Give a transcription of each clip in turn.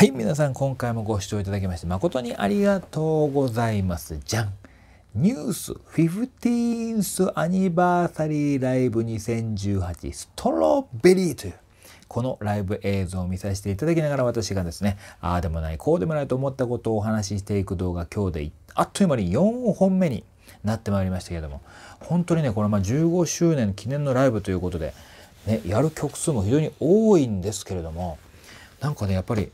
はい、皆さん今回もご視聴いただきまして誠にありがとうございます。じゃんニュース 15th アニバーサリーライブ2018ストロベリーというこのライブ映像を見させていただきながら私がですねああでもないこうでもないと思ったことをお話ししていく動画今日であっという間に4本目になってまいりましたけれども本当にねこれま15周年記念のライブということで、ね、やる曲数も非常に多いんですけれどもなんかねやっぱり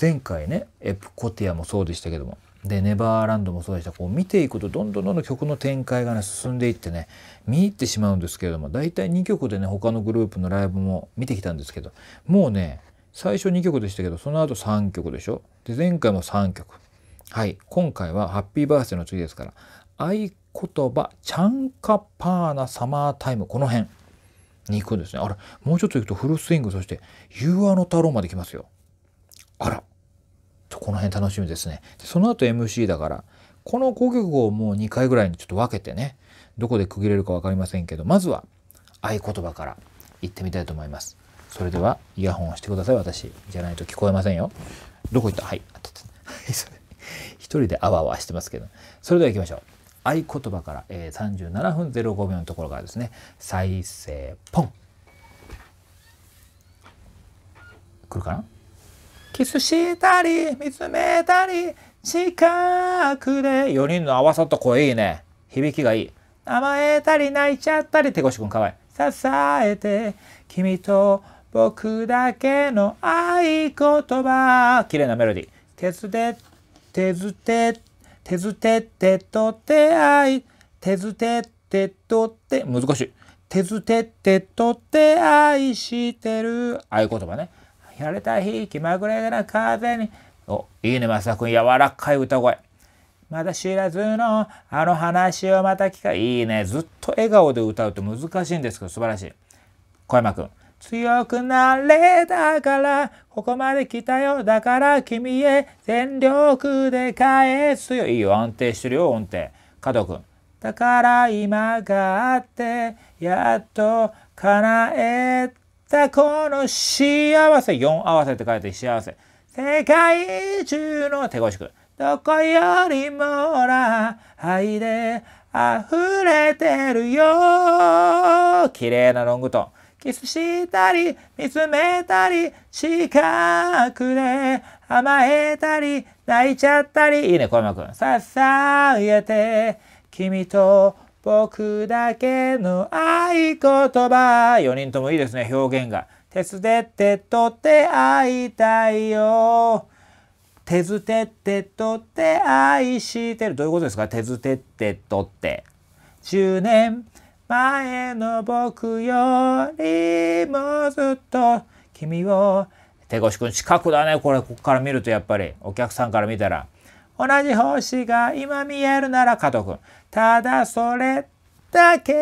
前回ねエプコティアもそうでしたけどもでネバーランドもそうでしたこう見ていくとどんどんどんどん曲の展開がね進んでいってね見入ってしまうんですけれども大体2曲でね他のグループのライブも見てきたんですけどもうね最初2曲でしたけどその後3曲でしょで前回も3曲はい今回は「ハッピーバースデー」の次ですから「合言葉チャンカパーナサマータイム」この辺に行くんですねあれもうちょっと行くとフルスイングそして「ユーア are n まで来ますよあらこの辺楽しみですね。その後 MC だから、この5曲をもう2回ぐらいにちょっと分けてね、どこで区切れるか分かりませんけど、まずは合言葉から言ってみたいと思います。それでは、イヤホンをしてください、私。じゃないと聞こえませんよ。どこ行ったはい、あった一人であわあわしてますけど。それでは行きましょう。合言葉から、えー、37分05秒のところからですね、再生ポン。来るかなキスしたり見つめたり近くで4人の合わさった声いいね響きがいい甘えたり泣いちゃったり手越くんかわいい支えて君と僕だけの合言葉綺麗なメロディー手って手って手っててと手合い手っててとて難しい手っててと手合いしてる合言葉ねやれた日気まぐれな風に。お、いいね、まさくん、柔らかい歌声。まだ知らずのあの話をまた聞か、いいね。ずっと笑顔で歌うと難しいんですけど、素晴らしい。小山くん。強くなれだから、ここまで来たよ。だから君へ全力で返すよ。いいよ、安定してるよ、音程。加藤くん。だから今があって、やっと叶えさあ、この幸せ。4合わせって書いて幸せ。世界中の手越しく。どこよりもら愛で溢れてるよ。綺麗なロングトーン。キスしたり、見つめたり、近くで甘えたり、泣いちゃったり。いいね、小山くん。ささえて、君と僕だけの合言葉4人ともいいですね表現が「手伝ってとって会いたいよ」「手伝ってとって愛してる」どういうことですか「手伝ってとって」10年前の僕よりもずっと君を手越くん近くだねこれここから見るとやっぱりお客さんから見たら。同じ星が今見えるなら加藤君。ただそれだけ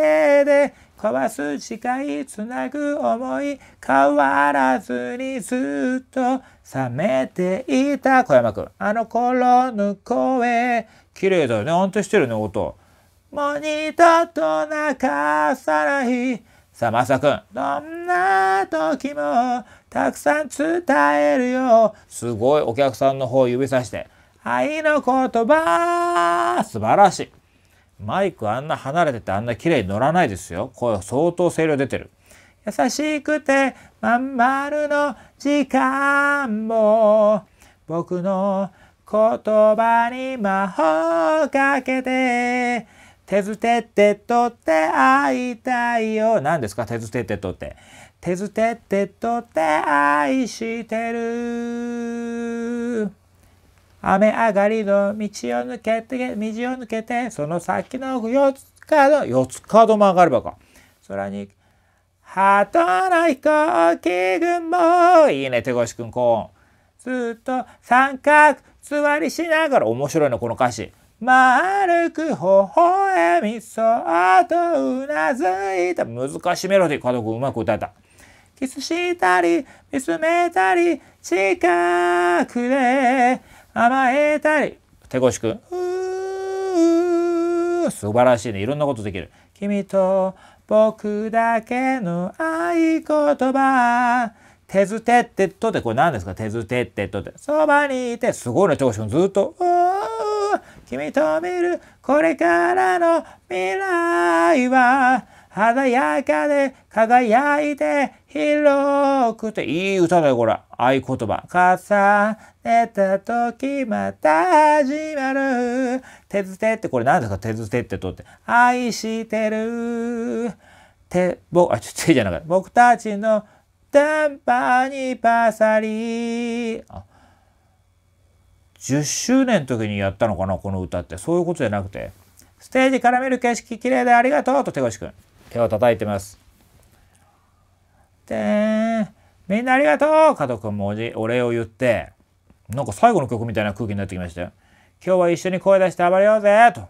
で壊す誓いつなぐ思い変わらずにずっと冷めていた小山君。あの頃の声。綺麗だよね。安定してるね、音。もう二度と泣かさない。さあ、まさくん。どんな時もたくさん伝えるよ。すごいお客さんの方指さして。愛の言葉素晴らしい。マイクあんな離れててあんな綺麗に乗らないですよ。声相当声量出てる。優しくてまん丸の時間も僕の言葉に魔法かけて手ずてってとって会いたいよ。何ですか手ずてってとって。手ずてってとって愛してる。雨上がりの道を抜けて、道を抜けて、その先の四つ角、四つ角曲がればか。空に、働行機群も、いいね、手越くん、こう。ずっと三角座りしながら、面白いの、この歌詞。丸く微笑みそうとうなずいた。難しいメロディー、加藤くん、うまく歌えた。キスしたり、見つめたり、近くで、甘えたり手越くん。素晴らしいね。いろんなことできる。君と僕だけの合言葉。手づてってとって、これ何ですか手づてってとって。そばにいて、すごいね、手越くん。ずっと。君と見るこれからの未来は華やかで輝いて広くて。いい歌だよ、これ。合言葉。重ねた時また始まる。手伝って、これ何ですか手伝ってとって。愛してる。て、僕、あ、ちょっと手じゃなかった。僕たちのンパにパサリ。あ10周年の時にやったのかなこの歌ってそういうことじゃなくてステージから見る景色綺麗でありがとうと手越くん手を叩いてます。でみんなありがとう加藤君もお礼を言ってなんか最後の曲みたいな空気になってきましたよ。今日は一緒に声出して暴れようぜと。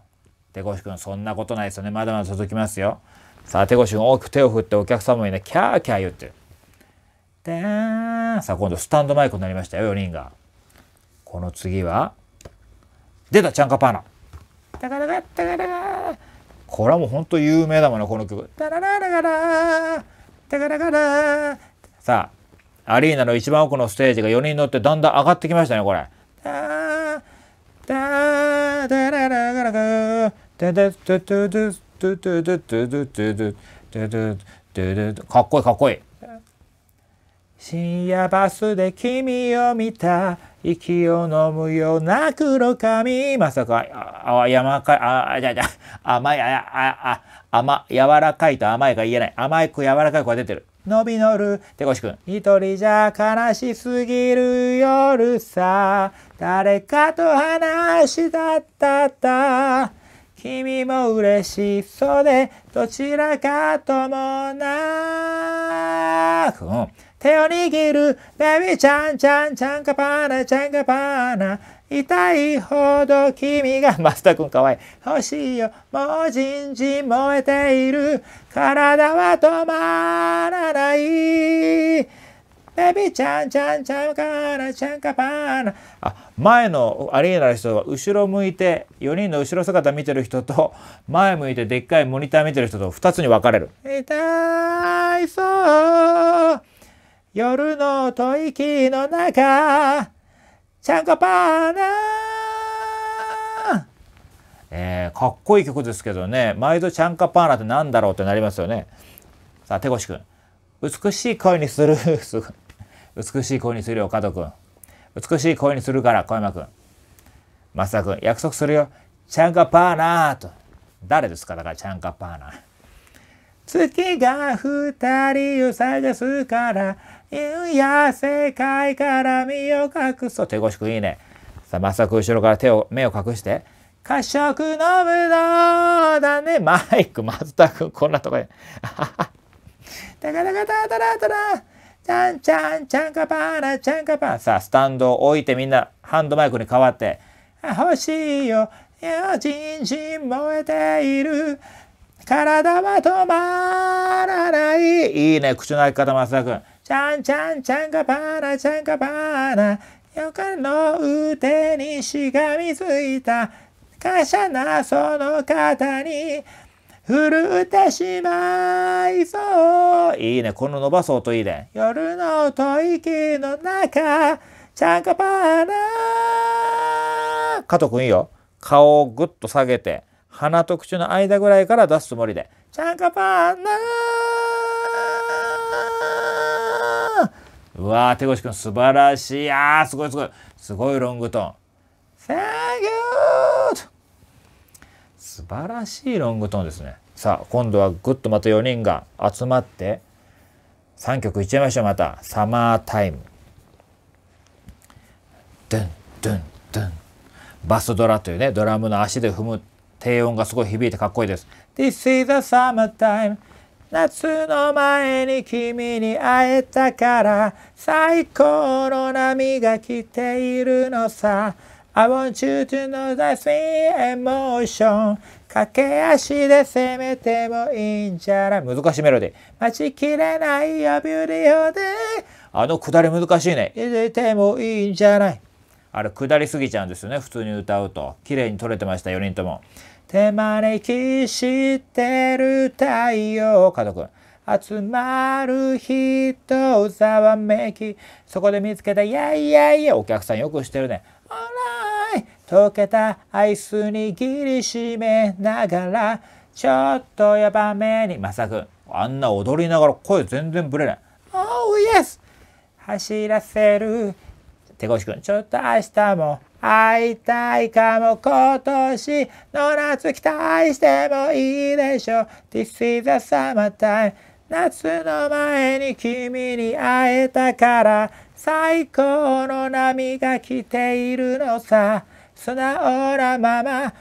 手越くんそんなことないですよね。まだまだ続きますよ。さあ手越くん大きく手を振ってお客様にねキャーキャー言ってる。でさあ今度スタンドマイクになりましたよ4人が。この次は出たチャンカパーナ。だからだったからこれはもう本当有名だもんな、この曲。タララララタガラガラさあ、アリーナの一番奥のステージが4人乗ってだんだん上がってきましたね、これ。タタタララガラガタタタタタタタタタタタタタタタタかっこいいかっこいい。深夜バスで君を見た息を飲むような黒髪まさかああやまかいあじゃじゃ甘いあああ甘柔らかいと甘いが言えない甘いく柔らかい声出てる伸びのる手越くん一人じゃ悲しすぎる夜さ誰かと話しだったった君も嬉しそうでどちらかともなく、うん手を握る、ベビーちゃんちゃんちゃんかパーナ、ちゃんかパーナ。痛いほど君が、増田君んかわいい。欲しいよ、もうじんじん燃えている。体は止まらない。ベビーちゃんちゃんちゃんかーな、ちゃんかパーナ。あ、前のアリーナの人が後ろ向いて、4人の後ろ姿見てる人と、前向いてでっかいモニター見てる人と2つに分かれる。痛いそう。夜の吐息の中、ちゃんこパーナーえー、かっこいい曲ですけどね、毎度ちゃんかパーナってなんだろうってなりますよね。さあ、手越くん。美しい声にする。美しい声にするよ、加藤くん。美しい声にするから、小山くん。松田くん、約束するよ。ちゃんかパーナーと。誰ですかだから、ちゃんかパーナー。月が二人を探すから、いや世界から身を隠そう。手越しくいいね。さあ、まさか後ろから手を、目を隠して。褐色の無能だね。マイク、松田くん、こんなとこへ。たかたかたたらたら。ちゃんちゃんちゃんかパーラちゃんかパーさあ、スタンドを置いてみんなハンドマイクに変わって。あ欲しいよ。いや、ちんちん燃えている。体は止まらない。いいね、口の開き方、松田君。ちゃんちゃんちゃんかパラ、ちゃんかパラ。よかの腕にしがみついた。華奢なその方に、震ってしまいそう。いいね、この伸ばそうといいね。夜の吐息の中、ちゃんかパラ。加藤君、いいよ。顔をぐっと下げて。鼻と口の間ぐらいから出すつもりで、チャンカパンナうわー、手越くん素晴らしい。あー、すごいすごい。すごいロングトーン。Thank y 素晴らしいロングトーンですね。さあ、今度はグッとまた4人が集まって、3曲いっちゃいましょう、また。サマータイム。ドゥン、ドゥン、ドゥン。バスドラというね、ドラムの足で踏む低音がすごい響いてかっこいいです。This is the summertime 夏の前に君に会えたから最高の波が来ているのさ I want you to know that's me emotion 駆け足で攻めてもいいんじゃない難しいメロディ待ちきれないよビューティオであのくだり難しいね入れてもいいんじゃないあれ下りすぎちゃうんですよね普通に歌うと綺麗に撮れてました4人とも手招きしてる太陽。家族。集まる人ざわめき。そこで見つけた、いやいやいや、お客さんよくしてるね。あらイ溶けたアイス握りしめながら、ちょっとやばめに。まさくん。あんな踊りながら声全然ぶれない。オーイエス走らせる。手越くん、ちょっと明日も会いたいかも今年の夏期待してもいいでしょう This is the summertime 夏の前に君に会えたから最高の波が来ているのさ素直なまま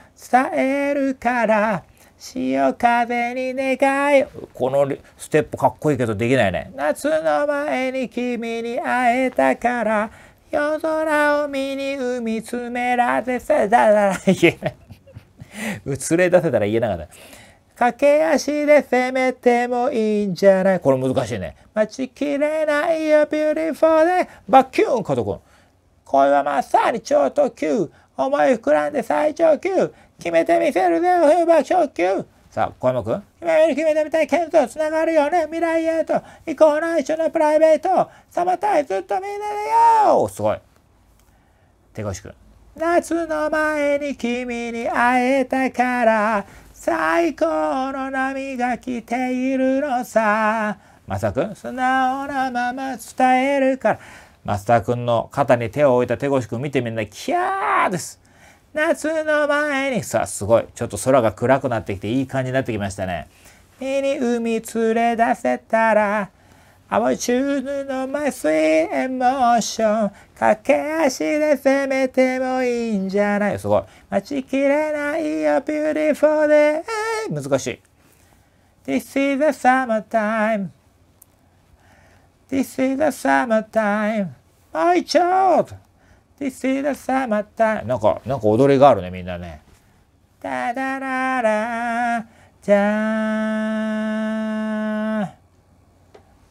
伝えるから潮風に願いこのステップかっこいいけどできないね夏の前に君に会えたから夜空を見に海みつめらせせだら言えない。連れ出せたら言えなかった。駆け足で攻めてもいいんじゃないこれ難しいね。待ちきれないよ、ビューティフォーで、バッキューン、か藤これはまさに超特急。思い膨らんで最上級。決めてみせるぜ、キュー級。さあ、小山くん。今より決めてみたい剣とながるよね。未来へと。行こうな、一緒のプライベート。さマタイ、ずっとみんなでよすごい。手越くん。夏の前に君に会えたから、最高の波が来ているのさ。まさくん、素直なまま伝えるから。マスター君の肩に手を置いた手越くん見てみんな、キャーです。夏の前にさあすごいちょっと空が暗くなってきていい感じになってきましたね海に海連れ出せたらアボチューのマスイエモーション駆け足で攻めてもいいんじゃないすごい待ちきれないよビューティフォーで難しい This is the summertime This is the summertime もう一丁で、せださまた、なんか、なんか踊りがあるね、みんなね。ダダララじゃーん。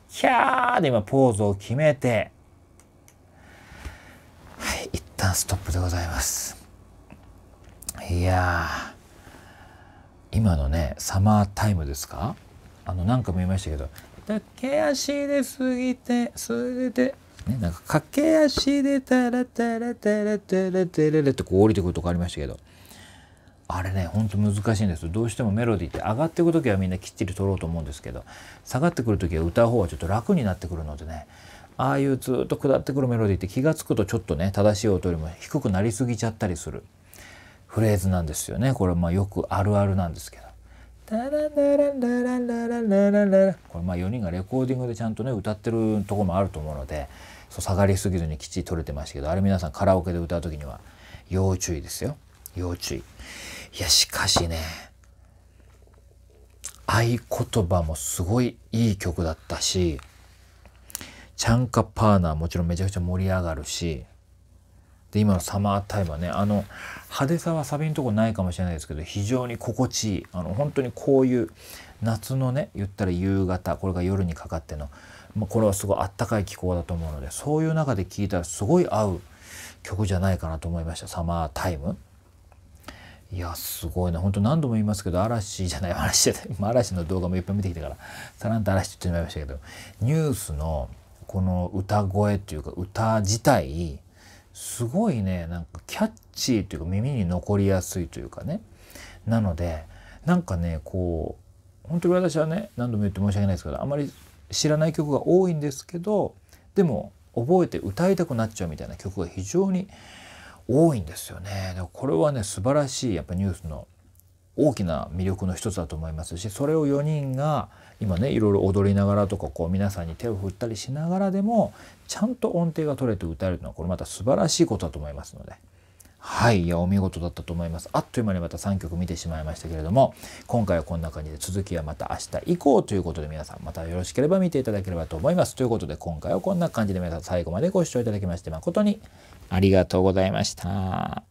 キャーで今ポーズを決めて、はい、一旦ストップでございます。いや今のね、サマータイムですかあの、なんか見ましたけど、だけ足で過ぎて、過ぎて、ね。なんか、駆け足でタラタラタラタラタラってこう降りてくるとこありましたけど、あれね、ほんと難しいんですどうしてもメロディーって上がってく時はみんなきっちり取ろうと思うんですけど、下がってくる時は歌う方はちょっと楽になってくるのでね、ああいうずっと下ってくるメロディーって気が付くとちょっとね、正しい音よりも低くなりすぎちゃったりするフレーズなんですよね。これまあよくあるあるなんですけど。これまあ4人がレコーディングでちゃんとね歌ってるとこもあると思うのでそう下がりすぎずにきっちり取れてましたけどあれ皆さんカラオケで歌う時には要注意ですよ要注意いやしかしね合言葉もすごいいい曲だったしチャンカパーナーもちろんめちゃくちゃ盛り上がるしで今のサマータイムはねあの派手さはサビのとこないかもしれないですけど非常に心地いいあの本当にこういう夏のね言ったら夕方これが夜にかかってのまあ、これはすごいあったかい気候だと思うのでそういう中で聴いたらすごい合う曲じゃないかなと思いました「サマータイム」。いやすごいな本当何度も言いますけど嵐じゃない嵐じゃない嵐の動画もいっぱい見てきたからさらんと嵐って言ってしまいましたけどニュースのこの歌声っていうか歌自体すごいねなんかキャッチーというか耳に残りやすいというかねなのでなんかねこう本当に私はね何度も言って申し訳ないですけどあまり知らない曲が多いんですけどでも覚えて歌いたくなっちゃうみたいな曲が非常に多いんですよね。でもこれはね素晴らしいやっぱニュースの大きな魅力の一つだと思いますしそれを4人が今ねいろいろ踊りながらとかこう皆さんに手を振ったりしながらでもちゃんと音程が取れて歌えるのはこれまた素晴らしいことだと思いますので。はい、いや、お見事だったと思います。あっという間にまた3曲見てしまいましたけれども、今回はこんな感じで、続きはまた明日以降ということで皆さん、またよろしければ見ていただければと思います。ということで、今回はこんな感じで皆さん最後までご視聴いただきまして、誠にありがとうございました。